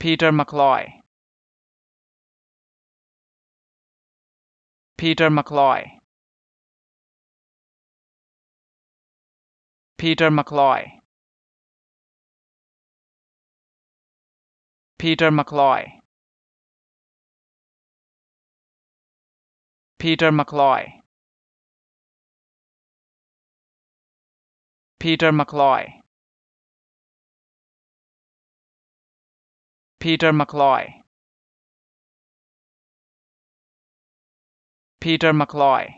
Peter McCloy. Peter McCloy. Peter McCloy. Peter McCloy. Peter McCloy. Peter McCloy. peter mccloy peter mccloy